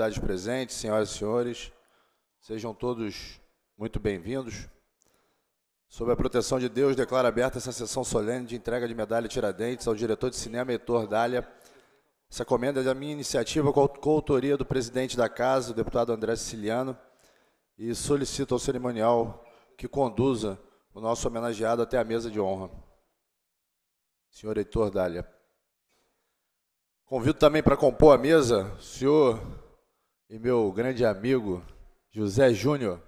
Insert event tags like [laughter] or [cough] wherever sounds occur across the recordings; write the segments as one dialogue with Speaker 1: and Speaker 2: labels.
Speaker 1: autoridades presentes, senhoras e senhores, sejam todos muito bem-vindos. Sob a proteção de Deus, declaro aberta essa sessão solene de entrega de medalha Tiradentes ao diretor de cinema Heitor Dália. Essa comenda é da minha iniciativa com a coautoria do presidente da casa, o deputado André Siciliano, e solicito ao cerimonial que conduza o nosso homenageado até a mesa de honra. Senhor Heitor Dália. Convido também para compor a mesa senhor e meu grande amigo José Júnior.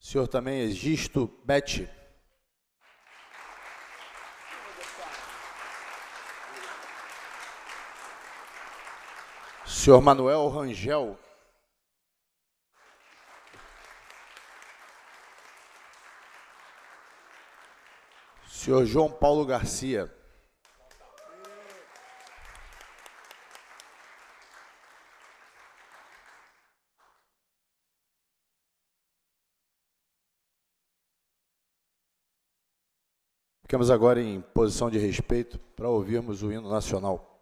Speaker 1: senhor também Egisto é Bete. Senhor Manuel Rangel. Senhor João Paulo Garcia. Ficamos agora em posição de respeito para ouvirmos o hino nacional.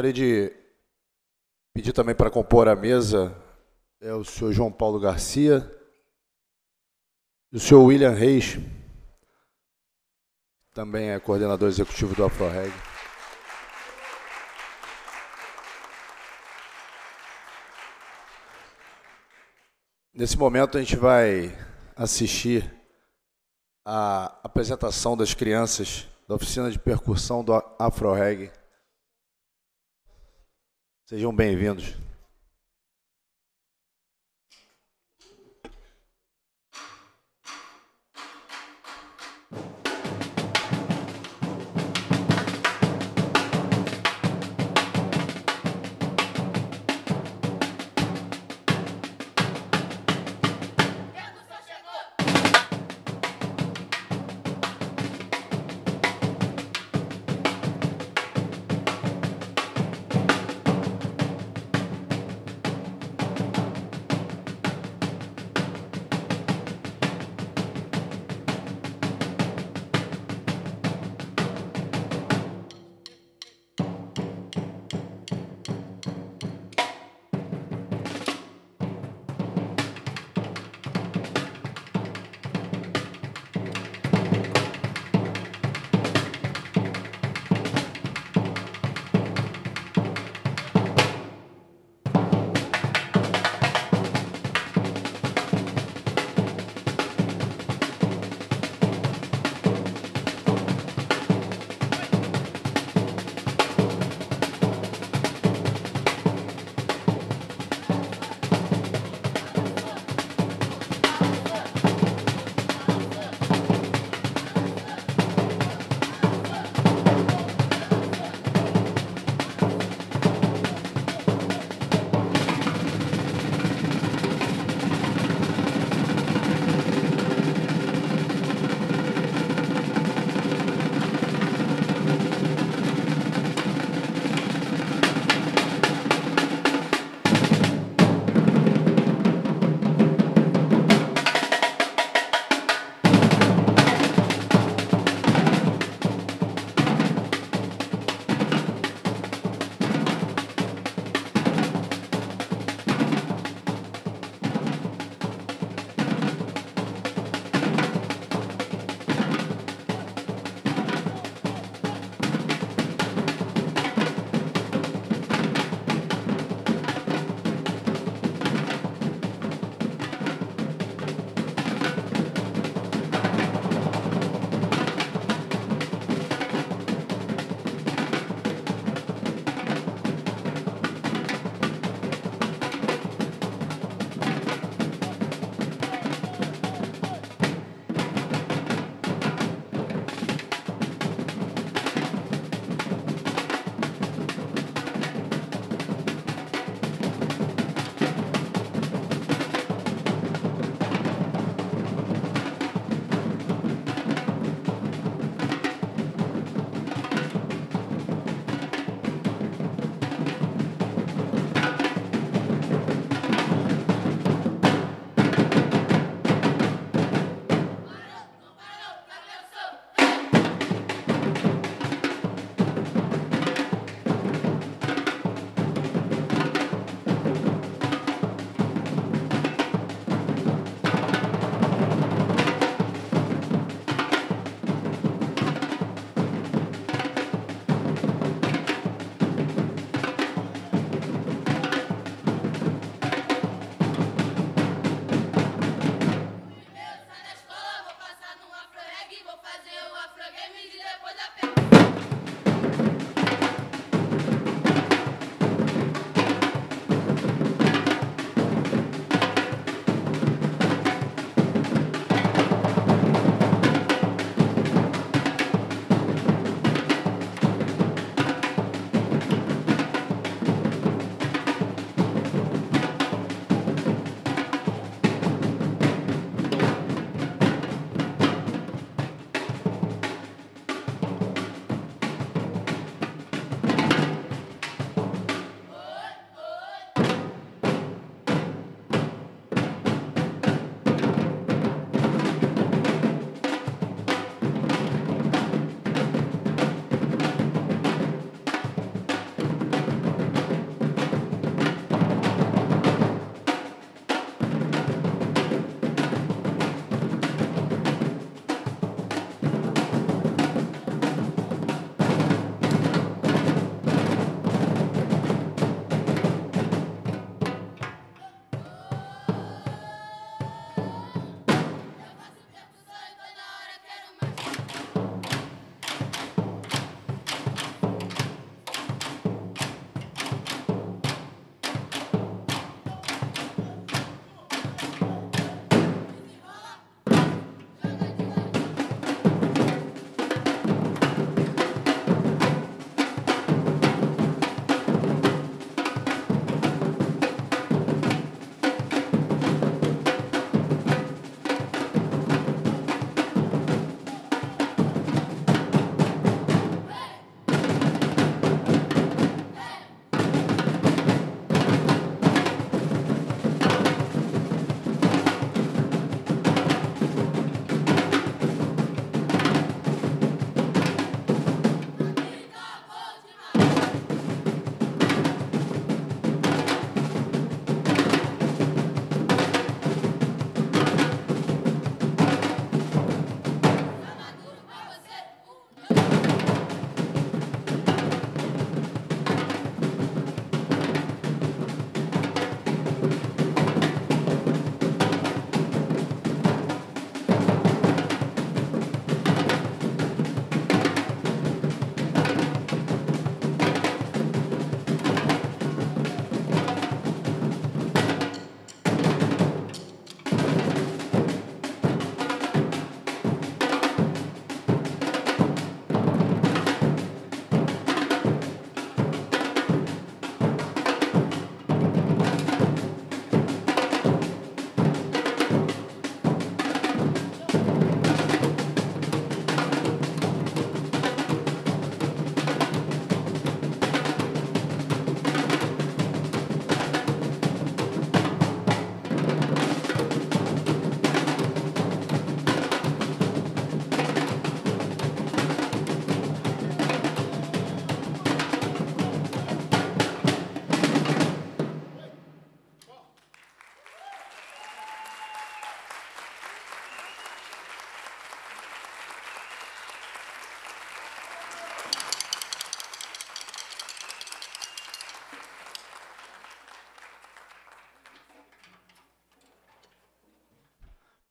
Speaker 1: Gostaria de pedir também para compor a mesa é o senhor João Paulo Garcia e o senhor William Reis, também é coordenador executivo do AfroReg. Nesse momento a gente vai assistir a apresentação das crianças da oficina de percussão do AfroReg Sejam bem-vindos.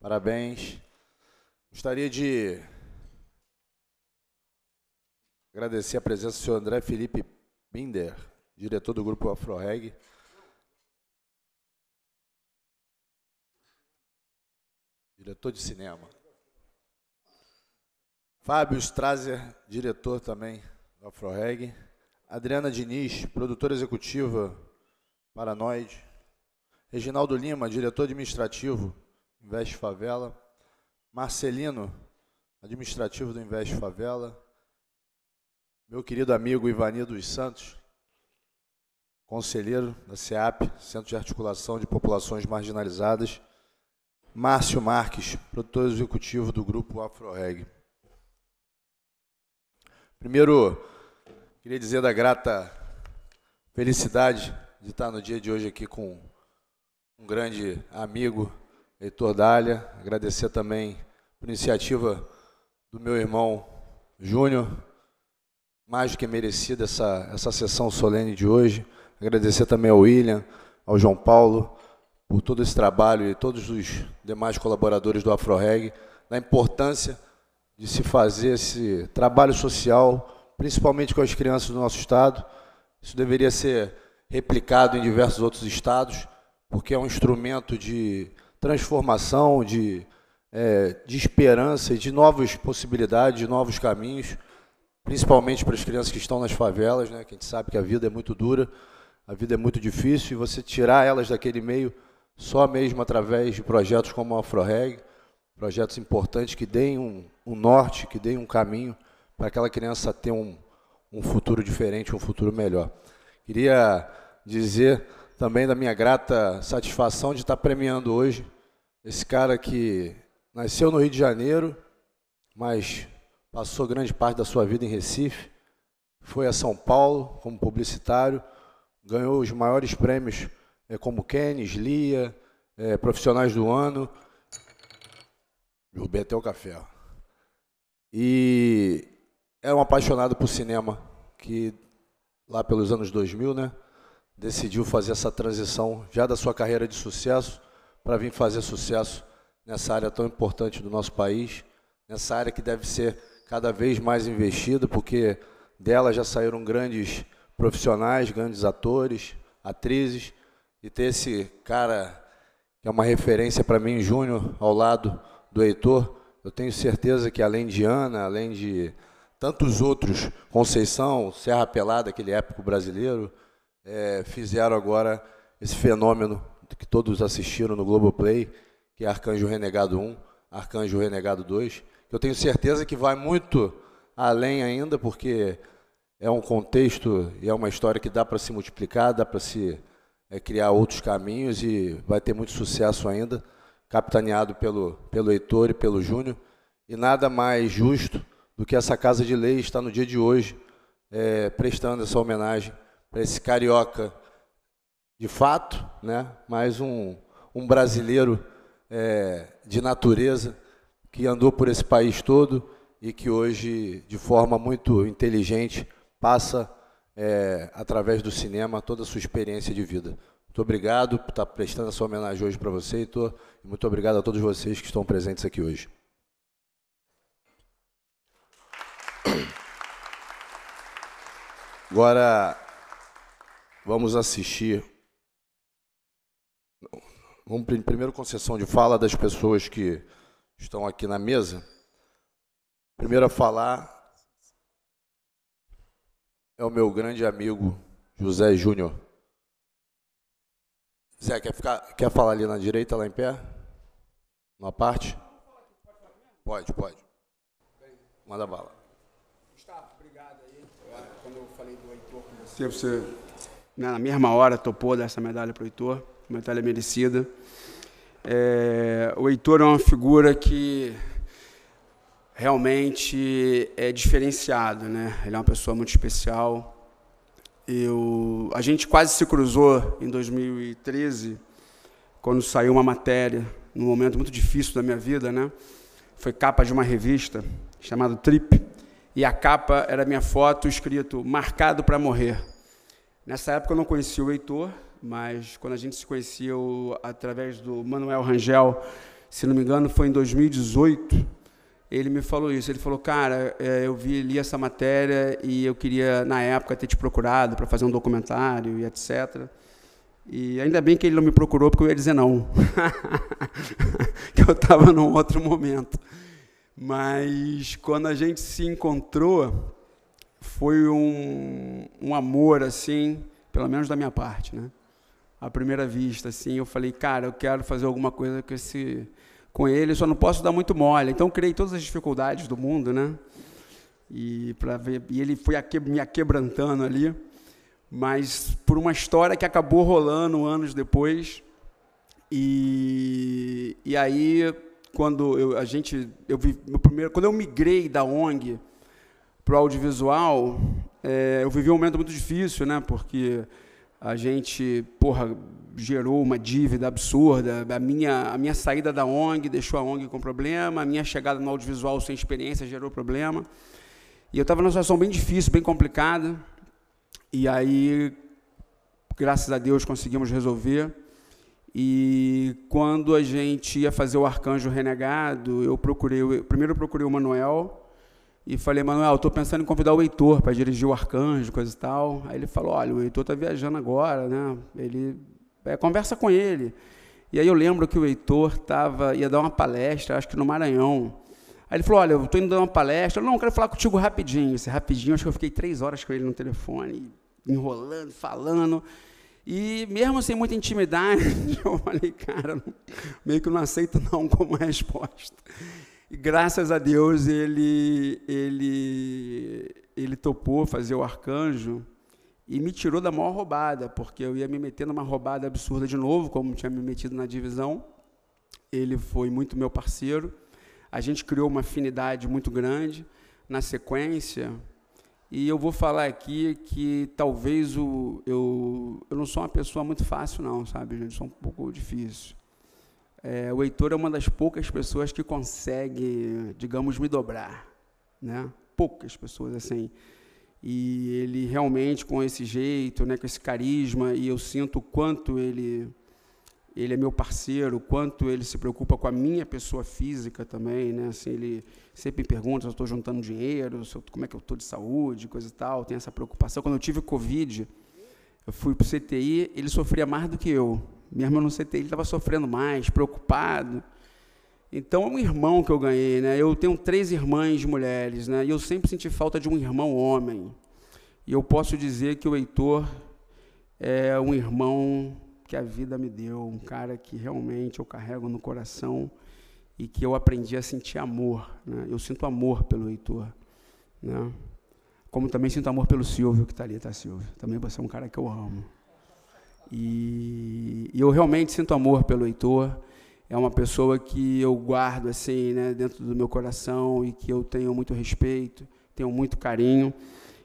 Speaker 1: Parabéns. Gostaria de agradecer a presença do senhor André Felipe Binder, diretor do grupo AfroReg. Diretor de cinema. Fábio Strazer, diretor também do AfroReg. Adriana Diniz, produtora executiva Paranoide. Reginaldo Lima, diretor administrativo Invest Favela, Marcelino, administrativo do Invest Favela, meu querido amigo Ivani dos Santos, conselheiro da CEAP, Centro de Articulação de Populações Marginalizadas, Márcio Marques, produtor executivo do grupo AfroReg. Primeiro, queria dizer da grata felicidade de estar no dia de hoje aqui com um grande amigo, Heitor Dália, agradecer também por iniciativa do meu irmão Júnior, mais do que merecida essa, essa sessão solene de hoje. Agradecer também ao William, ao João Paulo, por todo esse trabalho e todos os demais colaboradores do AfroReg, da importância de se fazer esse trabalho social, principalmente com as crianças do nosso Estado. Isso deveria ser replicado em diversos outros estados, porque é um instrumento de transformação, de, é, de esperança e de novas possibilidades, de novos caminhos, principalmente para as crianças que estão nas favelas, né, que a gente sabe que a vida é muito dura, a vida é muito difícil, e você tirar elas daquele meio só mesmo através de projetos como o AfroReg, projetos importantes que deem um, um norte, que deem um caminho para aquela criança ter um, um futuro diferente, um futuro melhor. Queria dizer também da minha grata satisfação de estar premiando hoje esse cara que nasceu no Rio de Janeiro, mas passou grande parte da sua vida em Recife, foi a São Paulo como publicitário, ganhou os maiores prêmios é, como Kennis, Lia, é, Profissionais do Ano. Derrubei até o café. E era um apaixonado por cinema, que lá pelos anos 2000, né? decidiu fazer essa transição já da sua carreira de sucesso para vir fazer sucesso nessa área tão importante do nosso país, nessa área que deve ser cada vez mais investida, porque dela já saíram grandes profissionais, grandes atores, atrizes, e ter esse cara que é uma referência para mim, Júnior, ao lado do Heitor, eu tenho certeza que além de Ana, além de tantos outros, Conceição, Serra Pelada, aquele épico brasileiro, é, fizeram agora esse fenômeno que todos assistiram no Globoplay, que é Arcanjo Renegado 1, Arcanjo Renegado 2, eu tenho certeza que vai muito além ainda, porque é um contexto e é uma história que dá para se multiplicar, dá para se é, criar outros caminhos e vai ter muito sucesso ainda, capitaneado pelo, pelo Heitor e pelo Júnior. E nada mais justo do que essa Casa de Lei estar no dia de hoje é, prestando essa homenagem para esse carioca de fato, né? mas um, um brasileiro é, de natureza que andou por esse país todo e que hoje, de forma muito inteligente, passa é, através do cinema toda a sua experiência de vida. Muito obrigado por estar tá prestando essa homenagem hoje para você, Heitor, e muito obrigado a todos vocês que estão presentes aqui hoje. Agora, vamos assistir. Vamos primeiro concessão de fala das pessoas que estão aqui na mesa. Primeiro a falar é o meu grande amigo José Júnior. Zé, quer, ficar, quer falar ali na direita, lá em pé? Uma parte? Pode, pode. Manda bala. Gustavo,
Speaker 2: obrigado aí. Quando eu falei do Heitor com você né, na mesma hora topou dessa medalha para o Heitor, uma medalha merecida. É, o Heitor é uma figura que realmente é diferenciado, né? Ele é uma pessoa muito especial. Eu, a gente quase se cruzou em 2013, quando saiu uma matéria, num momento muito difícil da minha vida, né? Foi capa de uma revista chamada Trip, e a capa era minha foto escrito "Marcado para morrer". Nessa época eu não conhecia o Heitor, mas quando a gente se conheceu através do Manuel Rangel, se não me engano, foi em 2018, ele me falou isso. Ele falou, cara, é, eu vi, li essa matéria e eu queria, na época, ter te procurado para fazer um documentário e etc. E ainda bem que ele não me procurou, porque eu ia dizer não. [laughs] que eu estava num outro momento. Mas quando a gente se encontrou, foi um, um amor, assim, pelo menos da minha parte, né? À primeira vista, assim, eu falei, cara, eu quero fazer alguma coisa com esse, com ele, só não posso dar muito mole. Então, criei todas as dificuldades do mundo, né? E, ver, e ele foi aque, me aquebrantando ali, mas por uma história que acabou rolando anos depois. E, e aí, quando eu, a gente, eu vi, meu primeiro, quando eu migrei da ONG, para o audiovisual, é, eu vivi um momento muito difícil, né? Porque a gente, porra, gerou uma dívida absurda. A minha, a minha saída da ONG deixou a ONG com problema, a minha chegada no audiovisual sem experiência gerou problema. E eu estava numa situação bem difícil, bem complicada. E aí, graças a Deus, conseguimos resolver. E quando a gente ia fazer o Arcanjo Renegado, eu procurei, eu, primeiro eu procurei o Manuel, e falei, Manuel, estou pensando em convidar o Heitor para dirigir o Arcanjo, coisa e tal. Aí ele falou, olha, o Heitor está viajando agora, né? Ele é, conversa com ele. E aí eu lembro que o Heitor tava, ia dar uma palestra, acho que no Maranhão. Aí ele falou, olha, eu estou indo dar uma palestra. Eu, não, quero falar contigo rapidinho. Esse rapidinho, acho que eu fiquei três horas com ele no telefone, enrolando, falando. E mesmo sem muita intimidade, [laughs] eu falei, cara, meio que não aceito não como resposta graças a Deus ele, ele, ele topou fazer o arcanjo e me tirou da maior roubada, porque eu ia me meter numa roubada absurda de novo, como tinha me metido na divisão. Ele foi muito meu parceiro. A gente criou uma afinidade muito grande na sequência. E eu vou falar aqui que talvez o, eu, eu não sou uma pessoa muito fácil, não, sabe, gente? Sou um pouco difícil. É, o Heitor é uma das poucas pessoas que consegue, digamos, me dobrar, né? Poucas pessoas assim. E ele realmente com esse jeito, né, com esse carisma, e eu sinto o quanto ele ele é meu parceiro, o quanto ele se preocupa com a minha pessoa física também, né? Assim, ele sempre me pergunta se eu estou juntando dinheiro, eu, como é que eu estou de saúde, coisa e tal, tem essa preocupação. Quando eu tive Covid, eu fui para o CTI, ele sofria mais do que eu, minha irmã no CTI estava sofrendo mais, preocupado. Então é um irmão que eu ganhei, né? Eu tenho três irmãs mulheres, né? E eu sempre senti falta de um irmão homem. E eu posso dizer que o Heitor é um irmão que a vida me deu, um cara que realmente eu carrego no coração e que eu aprendi a sentir amor. Né? Eu sinto amor pelo Heitor. Né? Como também sinto amor pelo Silvio, que está ali, tá, Silvio? Também você é um cara que eu amo. E, e eu realmente sinto amor pelo Heitor. É uma pessoa que eu guardo assim, né, dentro do meu coração e que eu tenho muito respeito, tenho muito carinho.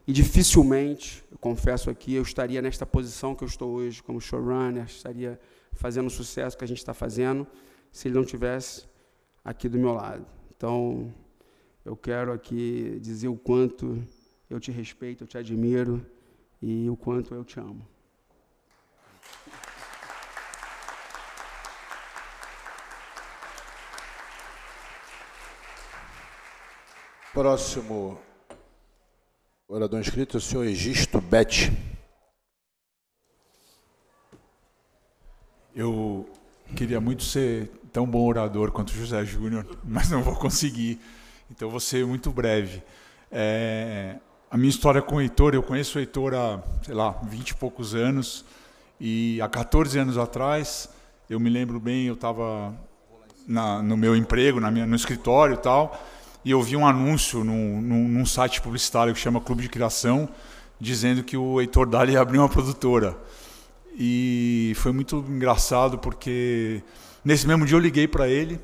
Speaker 2: E dificilmente, eu confesso aqui, eu estaria nesta posição que eu estou hoje como showrunner, estaria fazendo o sucesso que a gente está fazendo, se ele não tivesse aqui do meu lado. Então, eu quero aqui dizer o quanto eu te respeito, eu te admiro e o quanto eu te amo.
Speaker 1: Próximo orador inscrito, é o senhor Egisto Bete.
Speaker 3: Eu queria muito ser tão bom orador quanto José Júnior, mas não vou conseguir. Então vou ser muito breve. É, a minha história com o Heitor, eu conheço o Heitor há, sei lá, 20 e poucos anos. E há 14 anos atrás, eu me lembro bem, eu estava no meu emprego, na minha, no escritório e tal e eu vi um anúncio num, num, num site publicitário que chama Clube de Criação, dizendo que o Heitor Dali [laughs] abriu uma produtora. E foi muito engraçado porque nesse mesmo dia eu liguei para ele,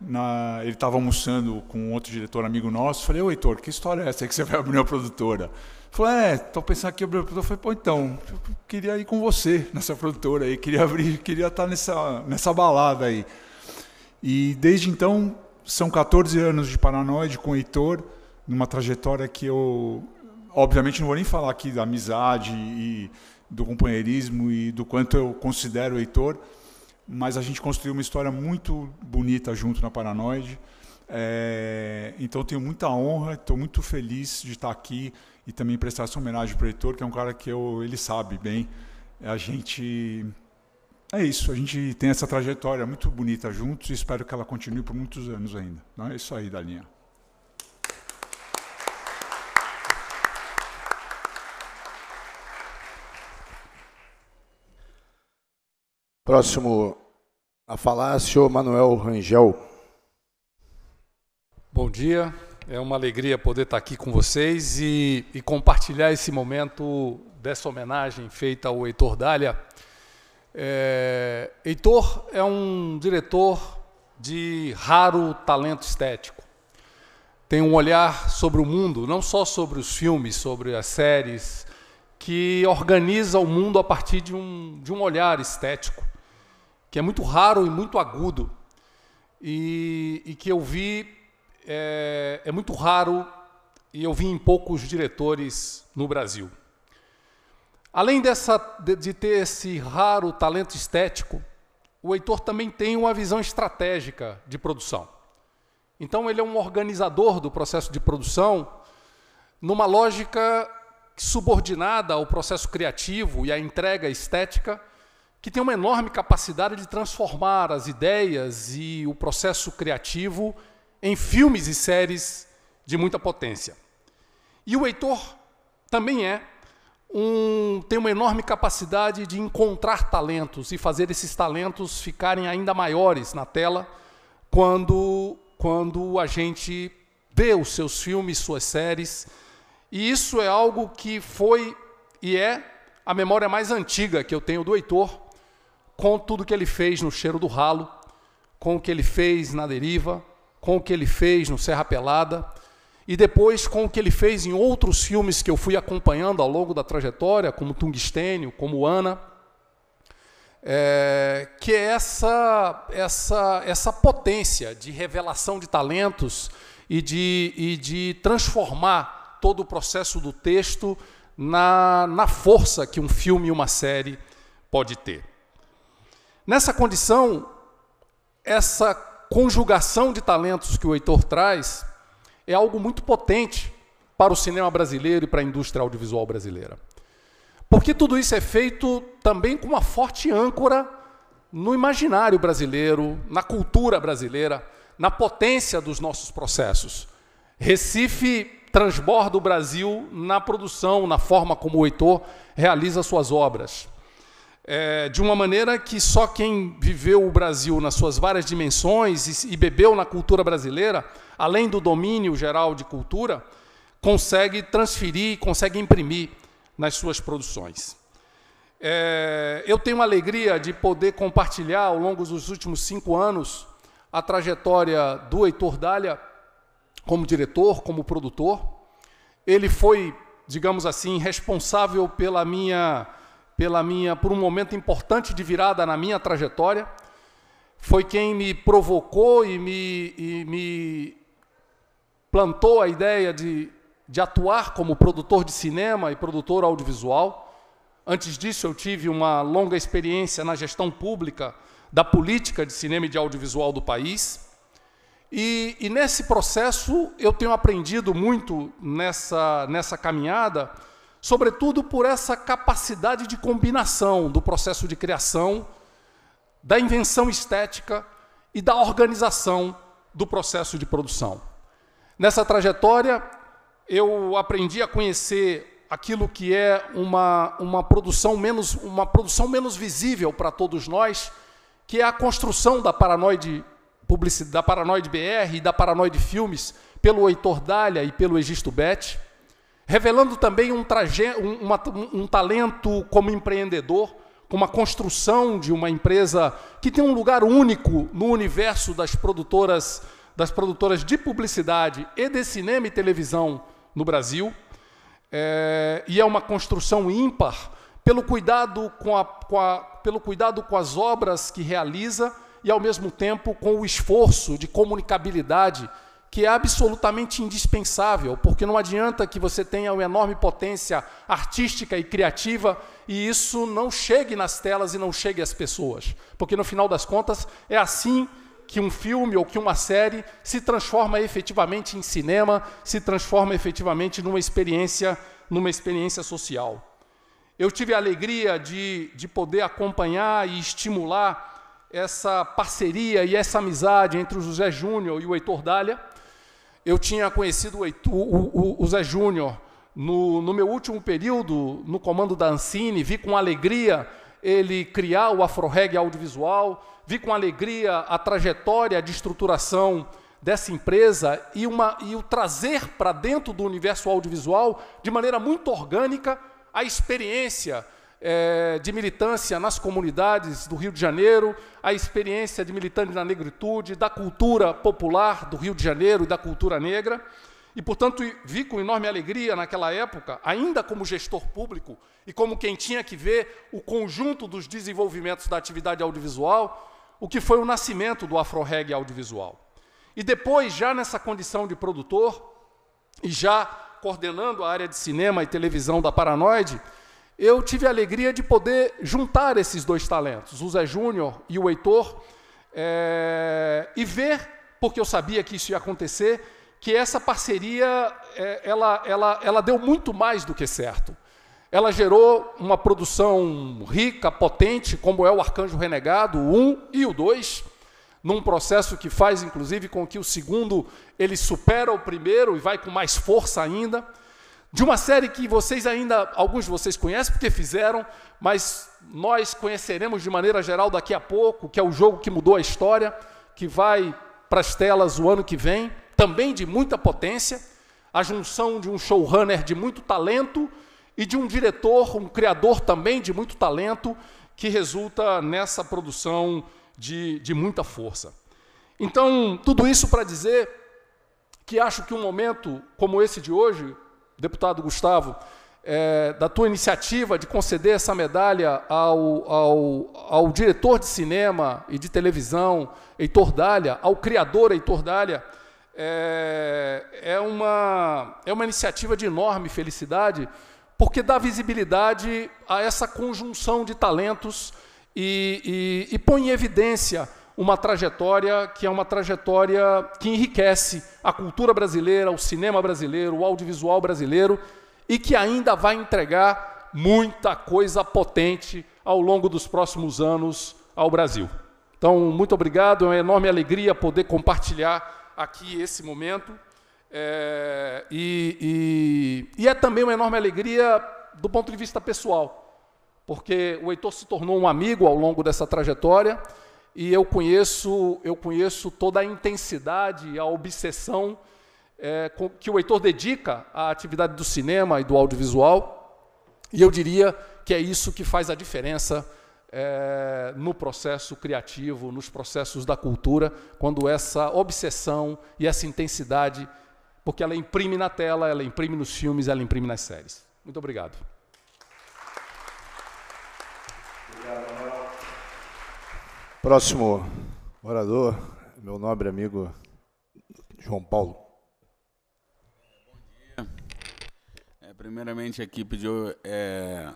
Speaker 3: na, ele estava almoçando com outro diretor amigo nosso. Falei, ô Heitor, que história é essa que você vai abrir uma produtora? Ele falou, é, estou pensando aqui abrir uma produtora. Eu falei, pô, então, eu queria ir com você nessa produtora aí, queria abrir, queria estar tá nessa, nessa balada aí. E desde então, são 14 anos de Paranoide com o Heitor, numa trajetória que eu, obviamente, não vou nem falar aqui da amizade e do companheirismo e do quanto eu considero o Heitor, mas a gente construiu uma história muito bonita junto na Paranoide. É, então tenho muita honra, estou muito feliz de estar aqui e também prestar essa homenagem para o Heitor, que é um cara que eu, ele sabe bem. A gente é isso, a gente tem essa trajetória muito bonita juntos e espero que ela continue por muitos anos ainda. Não é isso aí, Dalinha.
Speaker 1: Próximo a falar, senhor Manuel Rangel.
Speaker 4: Bom dia, é uma alegria poder estar aqui com vocês e, e compartilhar esse momento dessa homenagem feita ao Heitor Dália é, Heitor é um diretor de raro talento estético. Tem um olhar sobre o mundo, não só sobre os filmes, sobre as séries, que organiza o mundo a partir de um, de um olhar estético, que é muito raro e muito agudo, e, e que eu vi, é, é muito raro e eu vi em poucos diretores no Brasil. Além dessa, de ter esse raro talento estético, o Heitor também tem uma visão estratégica de produção. Então, ele é um organizador do processo de produção numa lógica subordinada ao processo criativo e à entrega estética, que tem uma enorme capacidade de transformar as ideias e o processo criativo em filmes e séries de muita potência. E o Heitor também é um, tem uma enorme capacidade de encontrar talentos e fazer esses talentos ficarem ainda maiores na tela quando, quando a gente vê os seus filmes, suas séries. E isso é algo que foi e é a memória mais antiga que eu tenho do Heitor, com tudo que ele fez no Cheiro do Ralo, com o que ele fez na Deriva, com o que ele fez no Serra Pelada e depois com o que ele fez em outros filmes que eu fui acompanhando ao longo da trajetória, como Tungstênio, como Ana, é, que é essa, essa, essa potência de revelação de talentos e de, e de transformar todo o processo do texto na, na força que um filme e uma série pode ter. Nessa condição, essa conjugação de talentos que o Heitor traz é algo muito potente para o cinema brasileiro e para a indústria audiovisual brasileira. Porque tudo isso é feito também com uma forte âncora no imaginário brasileiro, na cultura brasileira, na potência dos nossos processos. Recife transborda o Brasil na produção, na forma como o Heitor realiza suas obras é, de uma maneira que só quem viveu o Brasil nas suas várias dimensões e, e bebeu na cultura brasileira, além do domínio geral de cultura, consegue transferir, consegue imprimir nas suas produções. É, eu tenho a alegria de poder compartilhar ao longo dos últimos cinco anos a trajetória do Heitor Dália como diretor, como produtor. Ele foi, digamos assim, responsável pela minha pela minha, por um momento importante de virada na minha trajetória. Foi quem me provocou e me, e me plantou a ideia de, de atuar como produtor de cinema e produtor audiovisual. Antes disso, eu tive uma longa experiência na gestão pública da política de cinema e de audiovisual do país. E, e nesse processo, eu tenho aprendido muito nessa, nessa caminhada sobretudo por essa capacidade de combinação do processo de criação, da invenção estética e da organização do processo de produção. Nessa trajetória, eu aprendi a conhecer aquilo que é uma, uma, produção, menos, uma produção menos visível para todos nós, que é a construção da paranoide publicidade, da paranoide BR e da paranoide filmes pelo Heitor Dália e pelo Egisto Betti revelando também um, traje, um, uma, um talento como empreendedor, com uma construção de uma empresa que tem um lugar único no universo das produtoras, das produtoras de publicidade e de cinema e televisão no Brasil. É, e é uma construção ímpar pelo cuidado com, a, com a, pelo cuidado com as obras que realiza e, ao mesmo tempo, com o esforço de comunicabilidade que é absolutamente indispensável, porque não adianta que você tenha uma enorme potência artística e criativa e isso não chegue nas telas e não chegue às pessoas. Porque no final das contas, é assim que um filme ou que uma série se transforma efetivamente em cinema, se transforma efetivamente numa experiência, numa experiência social. Eu tive a alegria de, de poder acompanhar e estimular essa parceria e essa amizade entre o José Júnior e o Heitor Dália eu tinha conhecido o, o, o, o Zé Júnior no, no meu último período no comando da Ancine, vi com alegria ele criar o Afroreg audiovisual, vi com alegria a trajetória de estruturação dessa empresa e, uma, e o trazer para dentro do universo audiovisual, de maneira muito orgânica, a experiência é, de militância nas comunidades do Rio de Janeiro, a experiência de militante na negritude, da cultura popular do Rio de Janeiro e da cultura negra. E, portanto, vi com enorme alegria naquela época, ainda como gestor público e como quem tinha que ver o conjunto dos desenvolvimentos da atividade audiovisual, o que foi o nascimento do Afroreg audiovisual. E depois, já nessa condição de produtor e já coordenando a área de cinema e televisão da Paranoide, eu tive a alegria de poder juntar esses dois talentos, o Zé Júnior e o Heitor, é, e ver, porque eu sabia que isso ia acontecer, que essa parceria é, ela, ela, ela deu muito mais do que certo. Ela gerou uma produção rica, potente, como é o Arcanjo Renegado, o 1 e o 2, num processo que faz, inclusive, com que o segundo ele supera o primeiro e vai com mais força ainda de uma série que vocês ainda, alguns de vocês conhecem porque fizeram, mas nós conheceremos de maneira geral daqui a pouco, que é o jogo que mudou a história, que vai para as telas o ano que vem, também de muita potência, a junção de um showrunner de muito talento e de um diretor, um criador também de muito talento, que resulta nessa produção de, de muita força. Então, tudo isso para dizer que acho que um momento como esse de hoje, deputado Gustavo, é, da tua iniciativa de conceder essa medalha ao, ao, ao, diretor de cinema e de televisão, Heitor Dália, ao criador Heitor Dália, é, é, uma, é uma iniciativa de enorme felicidade, porque dá visibilidade a essa conjunção de talentos e, e, e põe em evidência uma trajetória que é uma trajetória que enriquece a cultura brasileira, o cinema brasileiro, o audiovisual brasileiro e que ainda vai entregar muita coisa potente ao longo dos próximos anos ao Brasil. Então, muito obrigado, é uma enorme alegria poder compartilhar aqui esse momento. É, e, e, e é também uma enorme alegria do ponto de vista pessoal, porque o Heitor se tornou um amigo ao longo dessa trajetória e eu conheço, eu conheço toda a intensidade, a obsessão é, que o Heitor dedica à atividade do cinema e do audiovisual, e eu diria que é isso que faz a diferença é, no processo criativo, nos processos da cultura, quando essa obsessão e essa intensidade, porque ela imprime na tela, ela imprime nos filmes, ela imprime nas séries. Muito obrigado.
Speaker 1: Próximo orador, meu nobre amigo João Paulo. Bom
Speaker 5: dia. É, primeiramente, aqui pediu. É,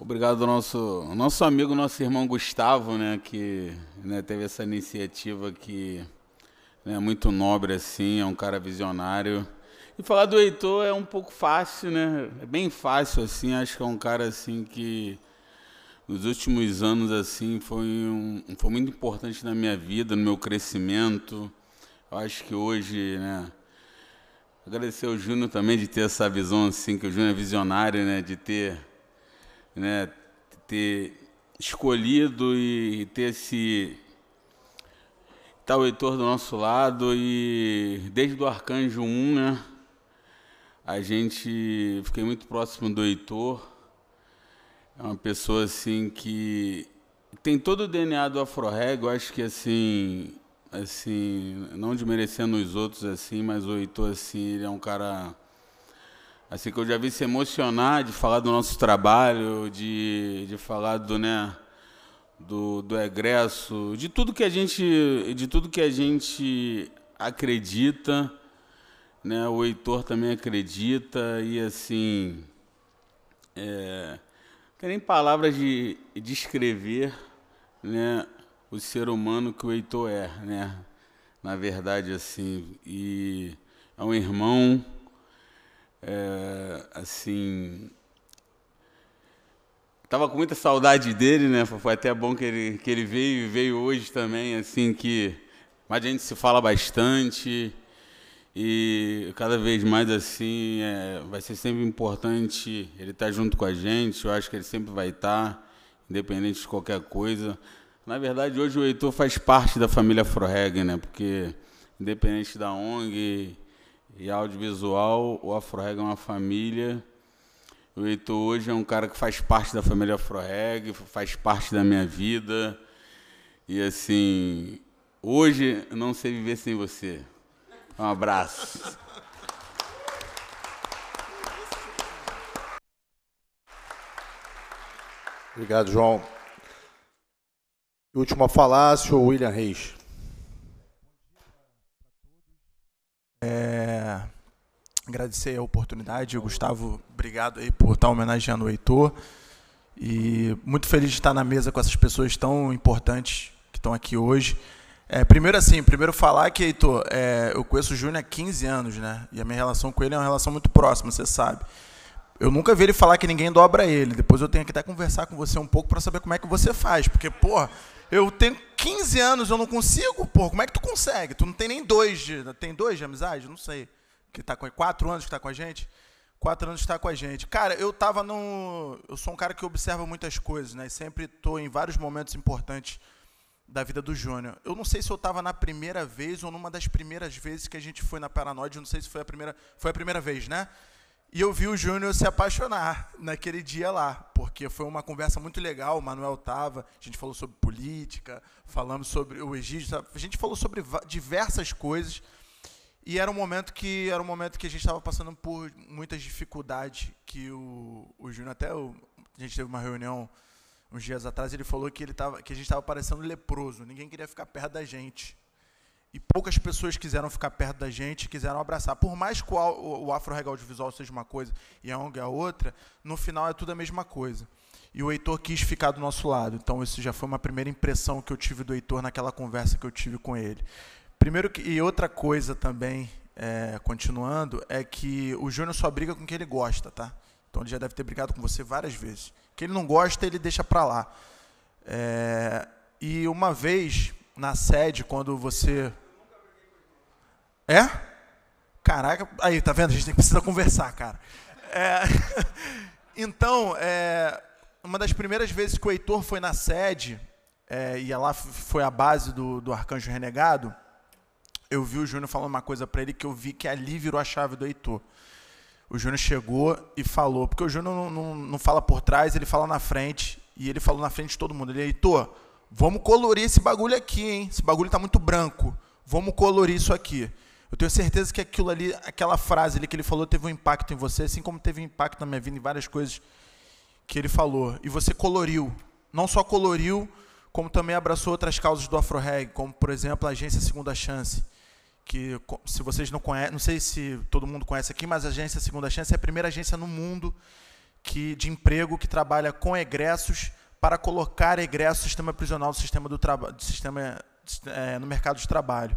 Speaker 5: obrigado ao nosso, nosso amigo, nosso irmão Gustavo, né, que né, teve essa iniciativa que é né, muito nobre, assim, é um cara visionário. E falar do Heitor é um pouco fácil, né? É bem fácil, assim. Acho que é um cara assim que nos últimos anos assim foi, um, foi muito importante na minha vida, no meu crescimento. Eu acho que hoje, né? Agradecer ao Júnior também de ter essa visão assim, que o Júnior é visionário, né? De ter, né? Ter escolhido e ter esse tal tá Heitor do nosso lado e desde o Arcanjo 1, né? A gente fiquei muito próximo do Heitor é uma pessoa assim que tem todo o DNA do Afroreg, eu acho que assim, assim, não desmerecendo os outros assim, mas o Heitor assim, ele é um cara assim que eu já vi se emocionar de falar do nosso trabalho, de, de falar do, né, do, do egresso, de tudo que a gente, de tudo que a gente acredita, né? O Heitor também acredita e assim, é, tem nem palavras de descrever de né, o ser humano que o Heitor é, né? Na verdade, assim, e é um irmão, é, assim, Tava com muita saudade dele, né? Foi até bom que ele, que ele veio e veio hoje também, assim, que. Mas a gente se fala bastante. E cada vez mais assim, é, vai ser sempre importante ele estar tá junto com a gente. Eu acho que ele sempre vai estar, tá, independente de qualquer coisa. Na verdade, hoje o Heitor faz parte da família Froheg, né? Porque independente da ONG e audiovisual, o Afroreg é uma família. O Heitor hoje é um cara que faz parte da família Afroheg, faz parte da minha vida. E assim, hoje não sei viver sem você. Um abraço.
Speaker 1: Obrigado, João. Último a falar, William
Speaker 6: Reis. É, agradecer a oportunidade, Gustavo, obrigado aí por estar homenageando o Heitor. E muito feliz de estar na mesa com essas pessoas tão importantes que estão aqui hoje. É, primeiro assim, primeiro falar que, Heitor, é, eu conheço o Júnior há 15 anos, né? E a minha relação com ele é uma relação muito próxima, você sabe. Eu nunca vi ele falar que ninguém dobra ele. Depois eu tenho que até conversar com você um pouco para saber como é que você faz. Porque, porra, eu tenho 15 anos, eu não consigo, porra. Como é que tu consegue? Tu não tem nem dois de, Tem dois de amizade? Não sei. Que tá com quatro anos que tá com a gente? Quatro anos que tá com a gente. Cara, eu tava no. Eu sou um cara que observa muitas coisas, né? Sempre tô em vários momentos importantes da vida do Júnior. Eu não sei se eu estava na primeira vez ou numa das primeiras vezes que a gente foi na Paranoide, não sei se foi a primeira, foi a primeira vez, né? E eu vi o Júnior se apaixonar naquele dia lá, porque foi uma conversa muito legal, o Manuel tava, a gente falou sobre política, falamos sobre o Egídio, a gente falou sobre diversas coisas. E era um momento que era um momento que a gente estava passando por muitas dificuldades que o, o Júnior até o, a gente teve uma reunião uns dias atrás, ele falou que, ele tava, que a gente estava parecendo leproso, ninguém queria ficar perto da gente. E poucas pessoas quiseram ficar perto da gente, quiseram abraçar. Por mais que o, o afro-regal visual seja uma coisa e a ONG é outra, no final é tudo a mesma coisa. E o Heitor quis ficar do nosso lado. Então, isso já foi uma primeira impressão que eu tive do Heitor naquela conversa que eu tive com ele. Primeiro que, e outra coisa também, é, continuando, é que o Júnior só briga com quem ele gosta, tá? Então ele já deve ter brigado com você várias vezes que ele não gosta, ele deixa para lá. É, e uma vez na sede, quando você. É? Caraca, aí, tá vendo? A gente precisa conversar, cara. É... [laughs] então, é... uma das primeiras vezes que o Heitor foi na sede, é... e lá foi a base do, do Arcanjo Renegado, eu vi o Júnior falando uma coisa para ele que eu vi que ali virou a chave do Heitor. O Júnior chegou e falou, porque o Júnior não, não, não, fala por trás, ele fala na frente, e ele falou na frente de todo mundo. Ele, Heitor, vamos colorir esse bagulho aqui, hein? Esse bagulho tá muito branco. Vamos colorir isso aqui. Eu tenho certeza que aquilo ali, aquela frase ali que ele falou teve um impacto em você, assim como teve um impacto na minha vida em várias coisas que ele falou. E você coloriu. Não só coloriu, como também abraçou outras causas do Afro Reg, como, por exemplo, a Agência Segunda Chance que se vocês não conhecem, não sei se todo mundo conhece aqui, mas a agência Segunda Chance é a primeira agência no mundo que de emprego que trabalha com egressos para colocar egressos do sistema prisional do sistema do trabalho, sistema é, no mercado de trabalho.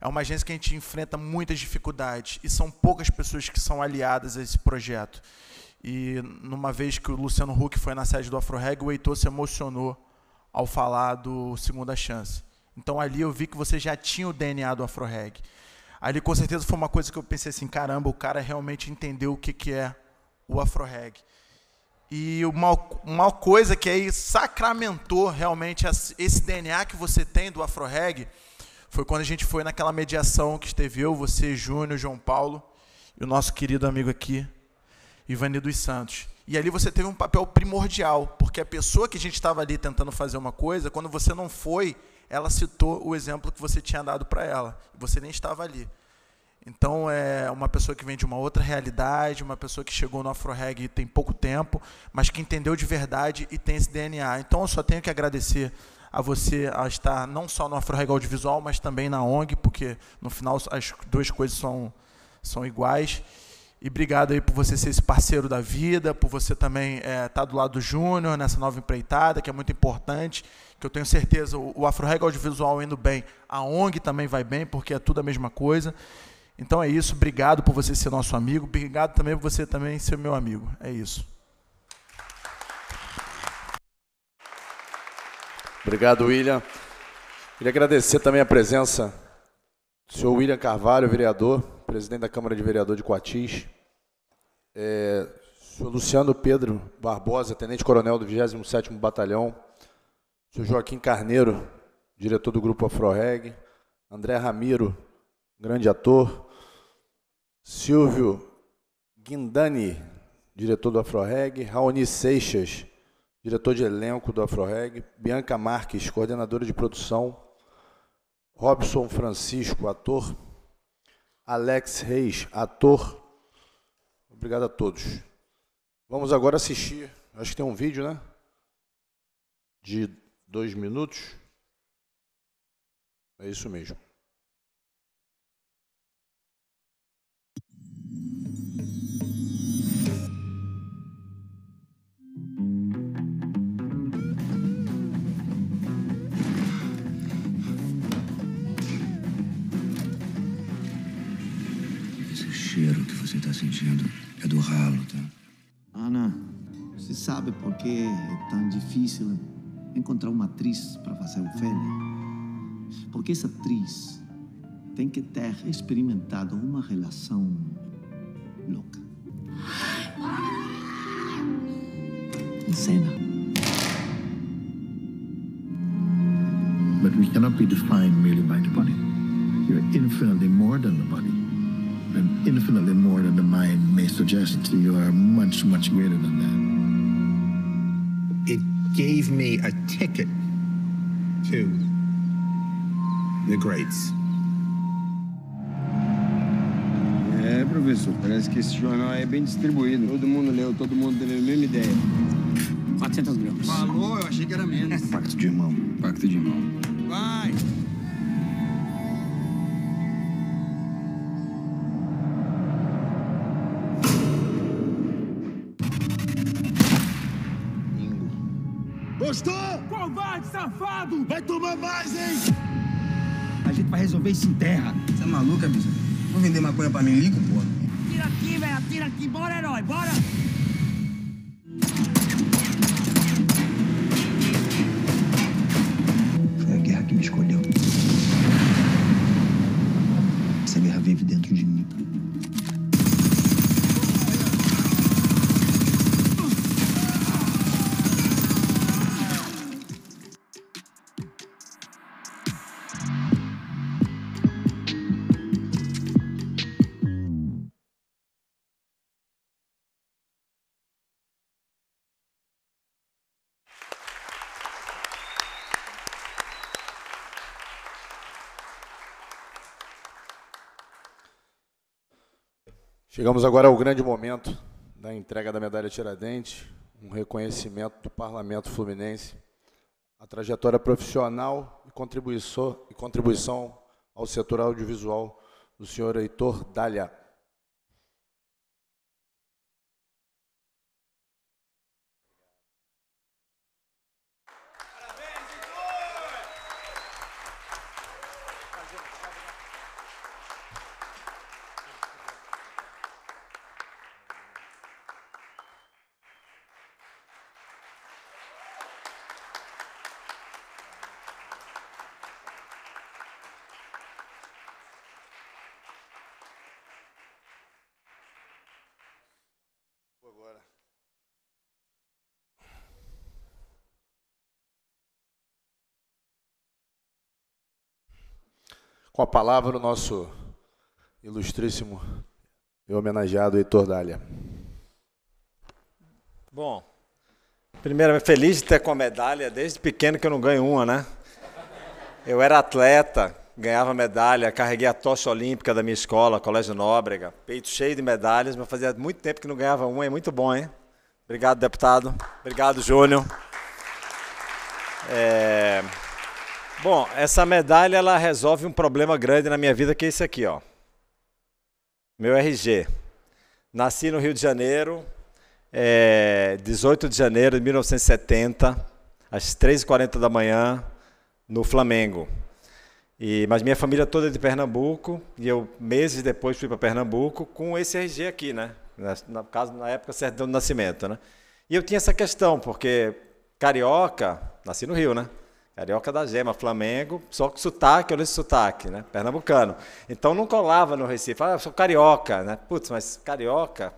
Speaker 6: É uma agência que a gente enfrenta muitas dificuldades e são poucas pessoas que são aliadas a esse projeto. E numa vez que o Luciano Huck foi na sede do AfroReg, o Heitor se emocionou ao falar do Segunda Chance. Então ali eu vi que você já tinha o DNA do Afroreg. Ali com certeza foi uma coisa que eu pensei assim, caramba, o cara realmente entendeu o que, que é o Afroreg. E uma, uma coisa que aí sacramentou realmente esse DNA que você tem do Afroreg foi quando a gente foi naquela mediação que esteve eu, você, Júnior, João Paulo e o nosso querido amigo aqui, Ivani dos Santos. E ali você teve um papel primordial, porque a pessoa que a gente estava ali tentando fazer uma coisa, quando você não foi, ela citou o exemplo que você tinha dado para ela. Você nem estava ali. Então, é uma pessoa que vem de uma outra realidade, uma pessoa que chegou no AfroReg tem pouco tempo, mas que entendeu de verdade e tem esse DNA. Então, eu só tenho que agradecer a você a estar não só no AfroReg Audiovisual, mas também na ONG, porque, no final, as duas coisas são, são iguais. E obrigado aí por você ser esse parceiro da vida, por você também estar é, tá do lado do Júnior nessa nova empreitada, que é muito importante. Que eu tenho certeza, o, o AfroReg Audiovisual indo bem, a ONG também vai bem, porque é tudo a mesma coisa. Então é isso, obrigado por você ser nosso amigo, obrigado também por você também ser meu amigo. É isso.
Speaker 1: Obrigado, William. Queria agradecer também a presença do senhor William Carvalho, vereador, presidente da Câmara de Vereador de Coatis. É, senhor Luciano Pedro Barbosa, tenente-coronel do 27º Batalhão. Senhor Joaquim Carneiro, diretor do Grupo Afroreg. André Ramiro, grande ator. Silvio Guindani, diretor do Afroreg. Raoni Seixas, diretor de elenco do Afroreg. Bianca Marques, coordenadora de produção. Robson Francisco, ator. Alex Reis, ator. Obrigado a todos. Vamos agora assistir. Acho que tem um vídeo, né? De dois minutos. É isso mesmo.
Speaker 7: sentindo é do ralo, tá? Ana, você sabe por que é tão difícil encontrar uma atriz para fazer o Ofélia?
Speaker 1: Porque essa atriz tem que ter experimentado uma relação louca. Em cena.
Speaker 6: But we cannot be defined merely by the body. You're infinitely more than the body. and infinitely more than the mind may suggest. You are much, much greater than that.
Speaker 3: It gave me a ticket to
Speaker 2: the greats.
Speaker 5: É, eh, professor,
Speaker 2: parece que esse jornal é bem distribuído. Todo mundo leu, todo mundo teve a mesma ideia. 400 gramas. Falou,
Speaker 6: eu achei que era menos.
Speaker 2: Pacto de irmão. Pacto de irmão. Vai! safado! Vai tomar mais, hein? A gente vai resolver isso em terra. Você é maluca, bicho? Vou vender maconha pra lico, porra.
Speaker 7: Tira aqui, velho, tira aqui. Bora, herói, bora!
Speaker 1: Chegamos agora ao grande momento da entrega da medalha Tiradentes, um reconhecimento do Parlamento Fluminense à trajetória profissional e contribuição, e contribuição ao setor audiovisual do senhor Heitor Dália. Com a palavra, o nosso ilustríssimo e homenageado Heitor Dália.
Speaker 8: Bom, primeiro, feliz de ter com a medalha. Desde pequeno que eu não ganho uma, né? Eu era atleta, ganhava medalha, carreguei a tocha olímpica da minha escola, Colégio Nóbrega, peito cheio de medalhas, mas fazia muito tempo que não ganhava uma, é muito bom, hein? Obrigado, deputado. Obrigado, Júnior. É... Bom, essa medalha ela resolve um problema grande na minha vida que é esse aqui, ó. Meu RG. Nasci no Rio de Janeiro, é, eh, 18 de janeiro de 1970, às 3h40 da manhã, no Flamengo. E, mas minha família toda é de Pernambuco, e eu, meses depois, fui para Pernambuco com esse RG aqui, né? Na, na, caso, na época, certidão de nascimento, né? E eu tinha essa questão, porque carioca, nasci no Rio, né? Carioca da Gema, Flamengo, só com sotaque, olha esse sotaque, né? Pernambucano. Então não colava no Recife. Ah, sou carioca, né? Putz, mas carioca,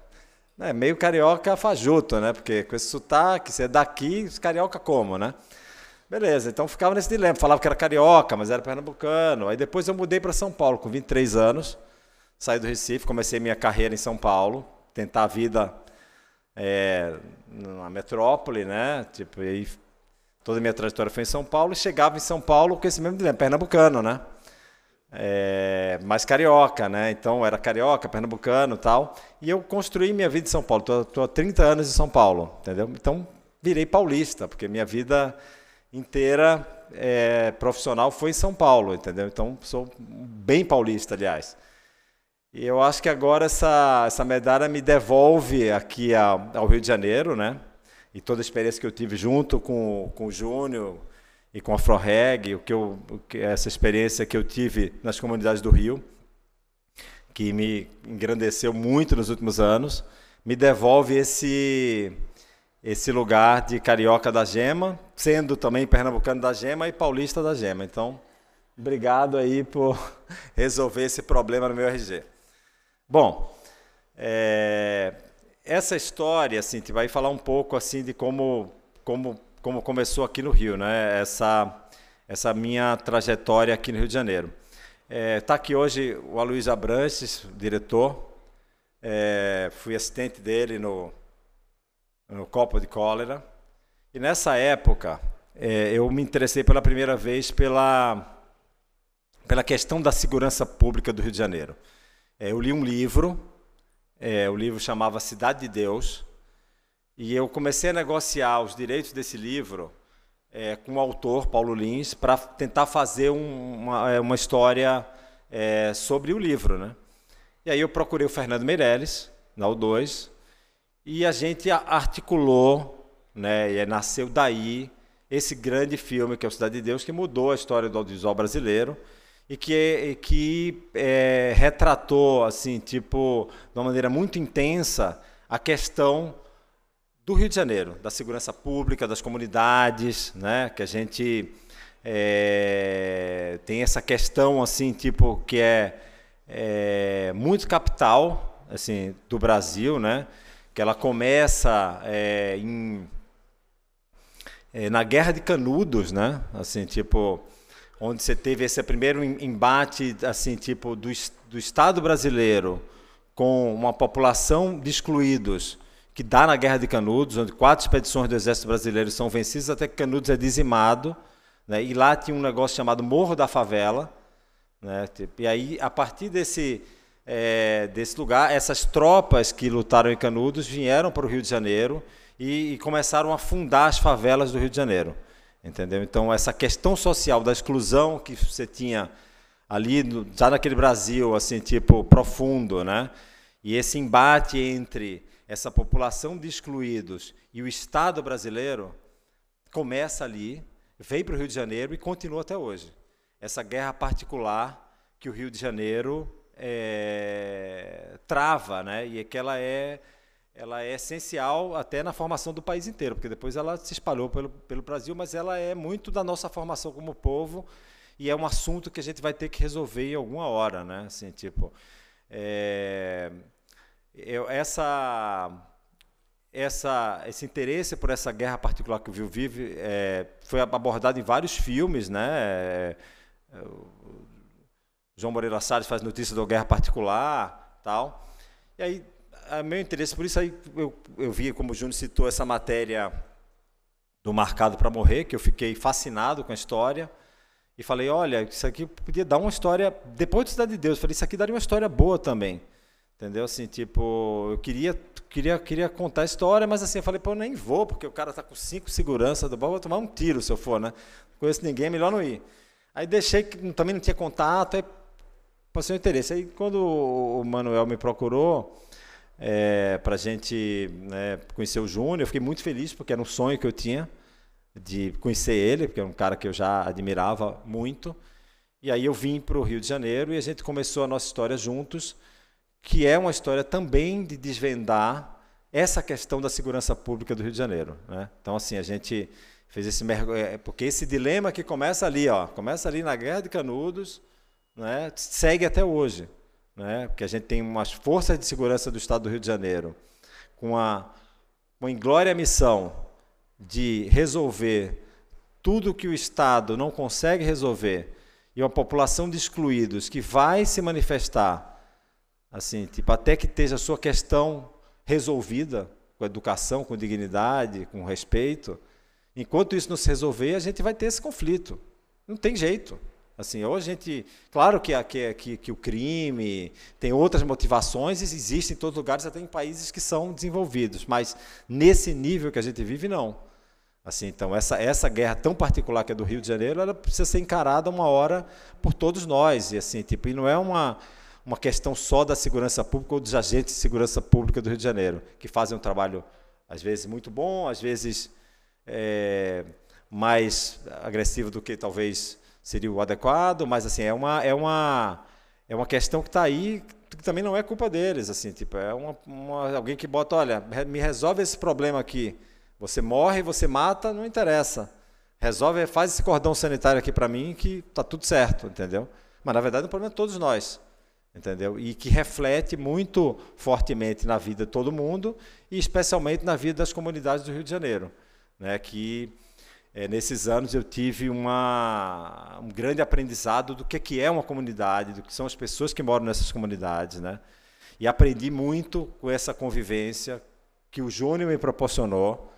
Speaker 8: né? meio carioca fajuto, né? Porque com esse sotaque, você é daqui, carioca como, né? Beleza, então ficava nesse dilema. Falava que era carioca, mas era pernambucano. Aí depois eu mudei para São Paulo com 23 anos. Saí do Recife, comecei minha carreira em São Paulo, tentar a vida é, eh, na metrópole, né? Tipo, e toda a minha trajetória foi em São Paulo e chegava em São Paulo com esse mesmo dilema, pernambucano, né? É, mas carioca, né? Então era carioca, pernambucano tal. E eu construí minha vida em São Paulo. Tô, há 30 anos em São Paulo, entendeu? Então virei paulista, porque minha vida inteira é, profissional foi em São Paulo, entendeu? Então sou bem paulista, aliás. E eu acho que agora essa, essa medalha me devolve aqui ao Rio de Janeiro, né? e toda a experiência que eu tive junto com, com o Júnior e com a Froreg, o que eu, essa experiência que eu tive nas comunidades do Rio, que me engrandeceu muito nos últimos anos, me devolve esse esse lugar de carioca da gema, sendo também pernambucano da gema e paulista da gema. Então, obrigado aí por [laughs] resolver esse problema no meu RG. Bom, é, essa história, assim, te vai falar um pouco assim de como, como, como começou aqui no Rio, né? Essa, essa minha trajetória aqui no Rio de Janeiro. Está é, tá aqui hoje o Aloysio Abranches, diretor. É, fui assistente dele no, no Copo de Cólera. E nessa época, é, eu me interessei pela primeira vez pela, pela questão da segurança pública do Rio de Janeiro. É, eu li um livro é, o livro chamava Cidade de Deus. E eu comecei a negociar os direitos desse livro é, com o autor, Paulo Lins, para tentar fazer um, uma, é, uma, história é, sobre o livro. Né? E aí eu procurei o Fernando Meirelles, na U2, e a gente articulou, né, e nasceu daí esse grande filme que é o Cidade de Deus, que mudou a história do audiovisual brasileiro e que, e que é, retratou, assim, tipo, de uma maneira muito intensa, a questão do Rio de Janeiro, da segurança pública, das comunidades, né? Que a gente é, tem essa questão, assim, tipo, que é, é muito capital, assim, do Brasil, né? Que ela começa é, em, é, na Guerra de Canudos, né? Assim, tipo onde você teve esse primeiro embate assim tipo do, do Estado brasileiro com uma população de excluídos que dá na Guerra de Canudos, onde quatro expedições do Exército Brasileiro são vencidas até que Canudos é dizimado, né? E lá tinha um negócio chamado Morro da Favela, né? Tipo, e aí a partir desse é, desse lugar, essas tropas que lutaram em Canudos vieram para o Rio de Janeiro e, e começaram a fundar as favelas do Rio de Janeiro. Entendeu? Então, essa questão social da exclusão que você tinha ali, no, já naquele Brasil, assim, tipo, profundo, né? E esse embate entre essa população de excluídos e o Estado brasileiro começa ali, vem para o Rio de Janeiro e continua até hoje. Essa guerra particular que o Rio de Janeiro é, trava, né? E é que ela é ela é essencial até na formação do país inteiro, porque depois ela se espalhou pelo, pelo Brasil, mas ela é muito da nossa formação como povo e é um assunto que a gente vai ter que resolver em alguma hora, né? Assim, tipo, é, eu, essa, essa, esse interesse por essa guerra particular que o Viu vive é, foi abordado em vários filmes, né? É, João Moreira Salles faz notícia da guerra particular, tal. E aí a meu interesse, por isso aí eu, eu vi, como o Júnior citou, essa matéria do Marcado para Morrer, que eu fiquei fascinado com a história. E falei, olha, isso aqui podia dar uma história, depois de Cidade de Deus, falei, isso aqui daria uma história boa também. Entendeu? Assim, tipo, eu queria, queria, queria contar a história, mas assim, eu falei, pô, eu nem vou, porque o cara está com cinco segurança do vou tomar um tiro se eu for, né? Não conheço ninguém, é melhor não ir. Aí deixei, que também não tinha contato, aí passei o interesse. Aí quando o Manuel me procurou, é, para a gente né, conhecer o Júnior. Eu fiquei muito feliz porque era um sonho que eu tinha de conhecer ele, porque é um cara que eu já admirava muito. E aí eu vim para o Rio de Janeiro e a gente começou a nossa história juntos, que é uma história também de desvendar essa questão da segurança pública do Rio de Janeiro. Né? Então, assim, a gente fez esse mergulho, é, porque esse dilema que começa ali, ó, começa ali na Guerra de Canudos, né, segue até hoje né? porque a gente tem umas forças de segurança do Estado do Rio de Janeiro com a, uma inglória missão de resolver tudo que o Estado não consegue resolver e uma população de excluídos que vai se manifestar, assim, tipo, até que esteja a sua questão resolvida, com educação, com dignidade, com respeito, enquanto isso não se resolver, a gente vai ter esse conflito. Não tem jeito. Assim, hoje a gente, claro que, que, é que, que o crime tem outras motivações, existem em todos os lugares, até em países que são desenvolvidos, mas nesse nível que a gente vive, não. Assim, então essa, essa guerra tão particular que é do Rio de Janeiro, ela precisa ser encarada uma hora por todos nós, e assim, tipo, e não é uma uma questão só da segurança pública ou dos agentes de segurança pública do Rio de Janeiro, que fazem um trabalho às vezes muito bom, às vezes é, mais agressivo do que talvez seria o adequado, mas assim, é uma, é uma, é uma questão que está aí, que também não é culpa deles, assim, tipo, é uma, uma, alguém que bota, olha, me resolve esse problema aqui, você morre, você mata, não interessa, resolve, faz esse cordão sanitário aqui para mim que tá tudo certo, entendeu? Mas na verdade o é problema é todos nós, entendeu? E que reflete muito fortemente na vida de todo mundo e especialmente na vida das comunidades do Rio de Janeiro, né? Que é, nesses anos eu tive uma, um grande aprendizado do que, que é uma comunidade, do que são as pessoas que moram nessas comunidades, né? E aprendi muito com essa convivência que o Júnior me proporcionou.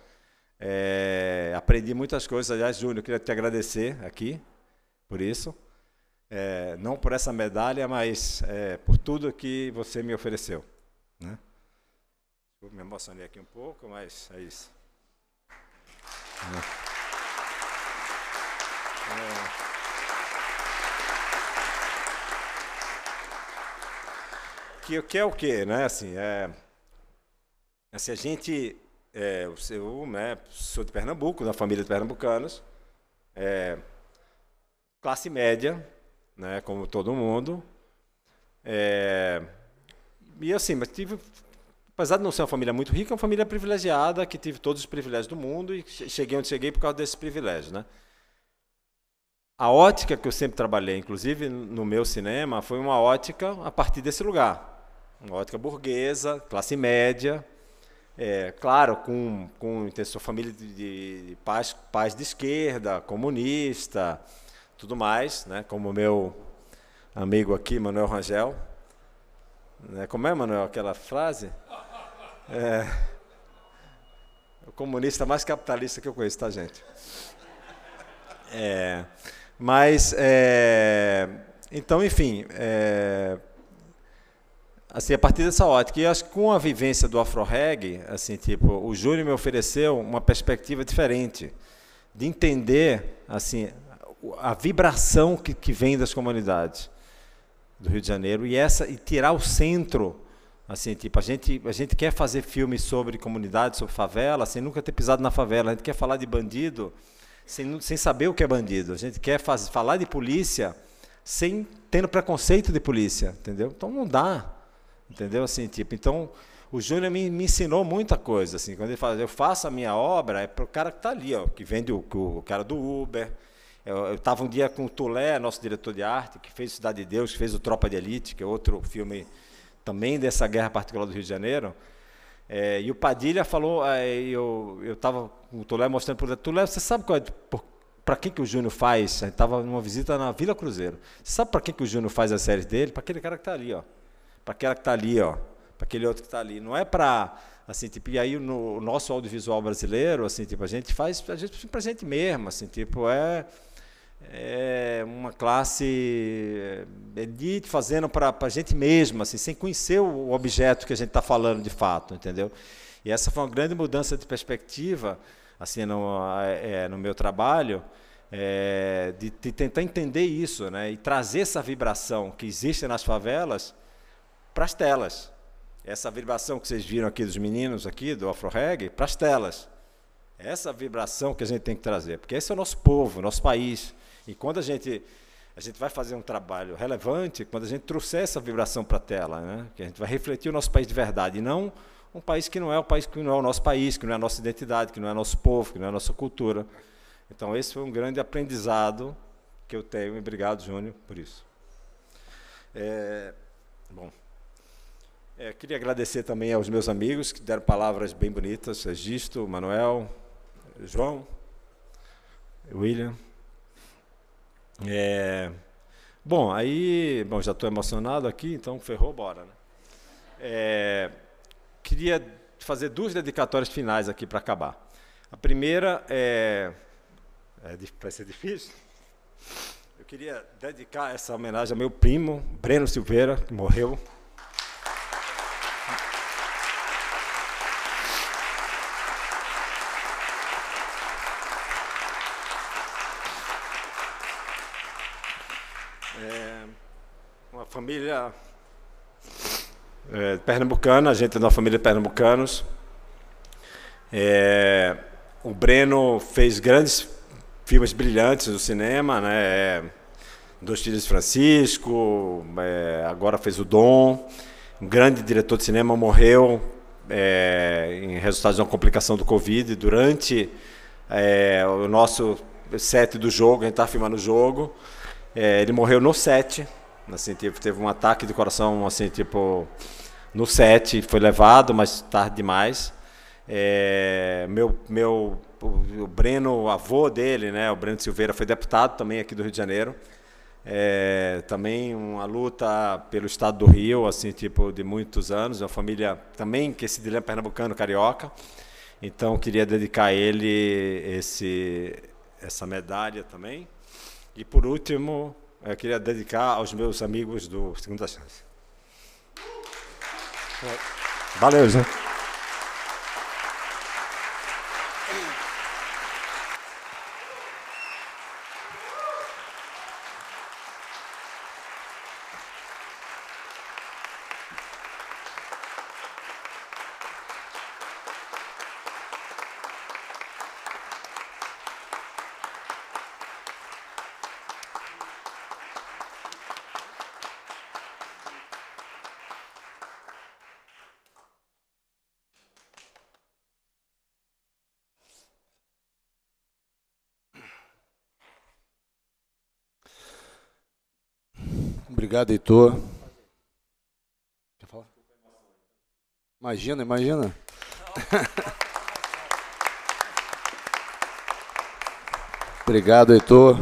Speaker 8: É, aprendi muitas coisas. Aliás, Júnior, eu queria te agradecer aqui por isso. É, não por essa medalha, mas é, por tudo que você me ofereceu. Né? me emocionei aqui um pouco, mas é isso. É. Que, que é o quê, né? Assim, é, assim a gente, é, eu né, sou de Pernambuco, da família de pernambucanos, é, classe média, né, como todo mundo, é, e assim, mas tive, apesar de não ser uma família muito rica, é uma família privilegiada, que tive todos os privilégios do mundo e cheguei onde cheguei por causa desses privilégios, né? a ótica que eu sempre trabalhei, inclusive no meu cinema, foi uma ótica a partir desse lugar. Uma ótica burguesa, classe média, é, claro, com, com intenção família de, de paz, paz de esquerda, comunista, tudo mais, né? como o meu amigo aqui, Manuel Rangel. Né? Como é, Manuel, aquela frase? É, o comunista mais capitalista que eu conheço, tá, gente? É, mas, é, então, enfim, é, assim, a partir dessa ótica, e acho que com a vivência do afro Reg assim, tipo, o Júlio me ofereceu uma perspectiva diferente de entender, assim, a vibração que, que vem das comunidades do Rio de Janeiro e essa e tirar o centro assim tipo a gente a gente quer fazer filmes sobre comunidade sobre favela sem assim, nunca ter pisado na favela a gente quer falar de bandido sem, sem saber o que é bandido. A gente quer faz, falar de polícia sem tendo preconceito de polícia, entendeu? Então não dá, entendeu? Assim, tipo, então o Júnior me, me, ensinou muita coisa, assim, quando ele fala, eu faço a minha obra, é para o cara que está ali, ó, que vende o, o, o cara do Uber. Eu estava um dia com o Tulé, nosso diretor de arte, que fez Cidade de Deus, que fez o Tropa de Elite, que é outro filme também dessa guerra particular do Rio de Janeiro. É, e o Padilha falou, é, eu eu estava com o Tolé mostrando para o você sabe qual é, para que, que o Júnior faz? estava numa visita na Vila Cruzeiro. Você sabe para que, que o Júnior faz a série dele? Para aquele cara que está ali, ó. Para aquela que está ali, ó. Para aquele outro que está ali. Não é para assim tipo e aí no, o nosso audiovisual brasileiro assim tipo a gente faz a gente pra gente mesmo assim tipo é é uma classe é, é de fazendo para a gente mesma, assim, sem conhecer o objeto que a gente está falando de fato, entendeu? E essa foi uma grande mudança de perspectiva, assim, no, é, é, no meu trabalho, é, de, de, tentar entender isso, né? E trazer essa vibração que existe nas favelas para as telas. Essa vibração que vocês viram aqui dos meninos aqui do Afro Reggae para as telas. Essa vibração que a gente tem que trazer, porque esse é o nosso povo, nosso país e quando a gente a gente vai fazer um trabalho relevante, quando a gente trouxer essa vibração para a tela, né? que a gente vai refletir o nosso país de verdade, e não um país que não é o país que não é o nosso país, que não é a nossa identidade, que não é nosso povo, que não é a nossa cultura. Então esse foi um grande aprendizado que eu tenho. E obrigado, Júnior, por isso. É, bom, é, queria agradecer também aos meus amigos que deram palavras bem bonitas, Registo, Manuel, João, William. É... Bom, aí. Bom, já estou emocionado aqui, então ferrou, bora, né? É... Queria fazer duas dedicatórias finais aqui para acabar. A primeira é. é vai ser difícil? Eu queria dedicar essa homenagem ao meu primo, Breno Silveira, que morreu família é, pernambucana, a gente é de uma família de pernambucanos. É, o Breno fez grandes filmes brilhantes do cinema, né? Eh, Dois Filhos Francisco, é, agora fez o Dom, um grande diretor de cinema, morreu é, em resultado de uma complicação do Covid durante é, o nosso set do jogo, a gente estava filmando o jogo. ele morreu no set, Assim, tipo, teve um ataque de coração, assim, tipo, no set, foi levado, mas tarde demais. É, meu, meu, o Breno, avô dele, né, o Breno Silveira, foi deputado também aqui do Rio de Janeiro. É, também uma luta pelo estado do Rio, assim, tipo, de muitos anos. Uma família também que se dilema pernambucano, carioca. Então, queria dedicar a ele esse, essa medalha também. E por último, eu queria dedicar aos meus amigos do Segunda Chance. Valeu, Zé.
Speaker 1: Obrigado, Heitor. Quer falar? Imagina, imagina. [laughs] Obrigado, Heitor.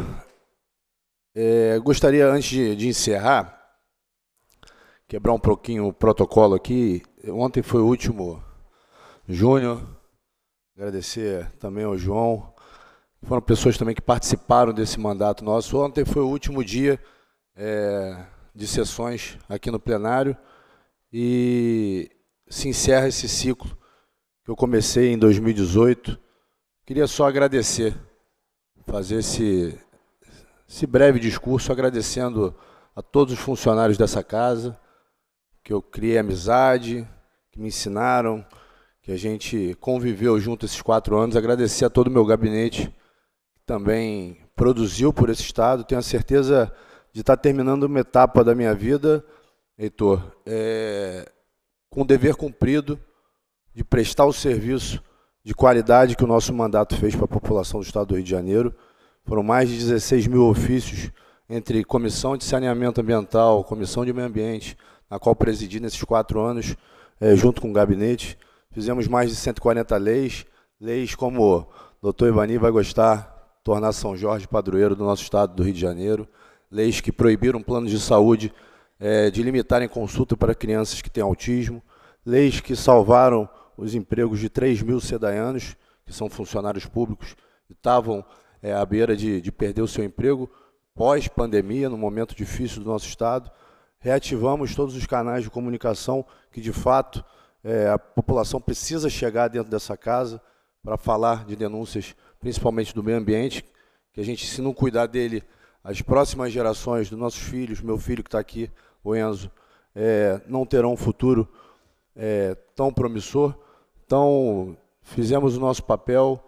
Speaker 1: É, gostaria, antes de, de, encerrar, quebrar um pouquinho o protocolo aqui. Ontem foi o último Júnior. Agradecer também ao João. Foram pessoas também que participaram desse mandato nosso. Ontem foi o último dia é, de sessões aqui no plenário e se encerra esse ciclo que eu comecei em 2018. Queria só agradecer, fazer esse, esse breve discurso agradecendo a todos os funcionários dessa casa, que eu criei amizade, que me ensinaram, que a gente conviveu junto esses quatro anos. Agradecer a todo o meu gabinete, que também produziu por esse Estado. Tenho a certeza de estar tá terminando uma etapa da minha vida, Heitor, é, com o dever cumprido de prestar o serviço de qualidade que o nosso mandato fez para a população do Estado do Rio de Janeiro. Foram mais de 16 mil ofícios entre Comissão de Saneamento Ambiental, Comissão de Meio Ambiente, na qual presidi nesses quatro anos, é, junto com o gabinete. Fizemos mais de 140 leis, leis como o doutor Ivani vai gostar, tornar São Jorge padroeiro do nosso Estado do Rio de Janeiro, leis que proibiram planos de saúde é, de limitarem consulta para crianças que têm autismo, leis que salvaram os empregos de 3 mil sedaianos, que são funcionários públicos, que estavam é, à beira de, de perder o seu emprego pós-pandemia, no momento difícil do nosso Estado. Reativamos todos os canais de comunicação que, de fato, é, a população precisa chegar dentro dessa casa para falar de denúncias, principalmente do meio ambiente, que a gente, se não cuidar dele, as próximas gerações dos nossos filhos, meu filho que está aqui, o Enzo, é, não terão um futuro é, tão promissor. Então, fizemos o nosso papel,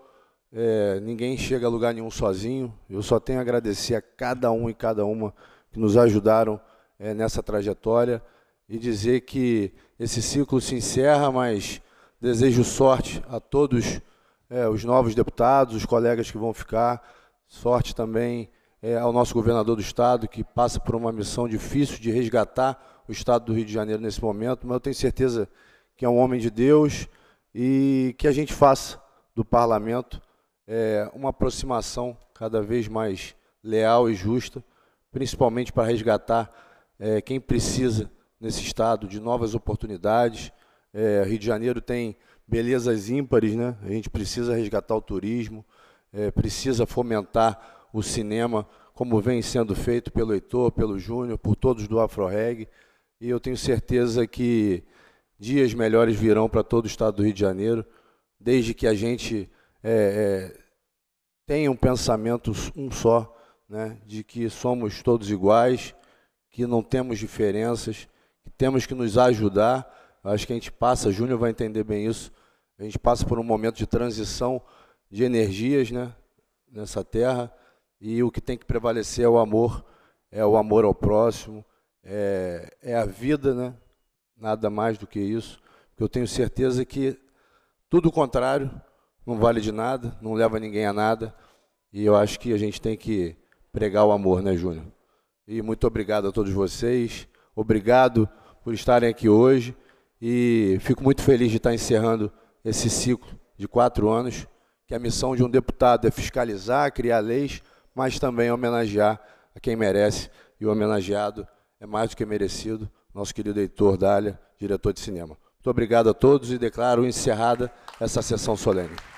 Speaker 1: é, ninguém chega a lugar nenhum sozinho. Eu só tenho a agradecer a cada um e cada uma que nos ajudaram é, nessa trajetória e dizer que esse ciclo se encerra, mas desejo sorte a todos é, os novos deputados, os colegas que vão ficar, sorte também é, ao nosso governador do Estado, que passa por uma missão difícil de resgatar o Estado do Rio de Janeiro nesse momento, mas eu tenho certeza que é um homem de Deus e que a gente faça do parlamento é, uma aproximação cada vez mais leal e justa, principalmente para resgatar é, quem precisa nesse estado de novas oportunidades. É, Rio de Janeiro tem belezas ímpares, né? A gente precisa resgatar o turismo, é, precisa fomentar o cinema, como vem sendo feito pelo Heitor, pelo Júnior, por todos do AfroReg. E eu tenho certeza que dias melhores virão para todo o estado do Rio de Janeiro, desde que a gente é, é, tenha um pensamento um só, né, de que somos todos iguais, que não temos diferenças, que temos que nos ajudar. Acho que a gente passa, Júnior vai entender bem isso, a gente passa por um momento de transição de energias né, nessa terra e o que tem que prevalecer é o amor, é o amor ao próximo, é, é a vida, né? nada mais do que isso. eu tenho certeza que tudo o contrário não vale de nada, não leva ninguém a nada. E eu acho que a gente tem que pregar o amor, né, Júnior? E muito obrigado a todos vocês. Obrigado por estarem aqui hoje. E fico muito feliz de estar encerrando esse ciclo de quatro anos, que a missão de um deputado é fiscalizar, criar leis mas também homenagear a quem merece, e o homenageado é mais do que merecido, nosso querido Heitor Dália, diretor de cinema. Muito obrigado a todos e declaro encerrada essa sessão solene.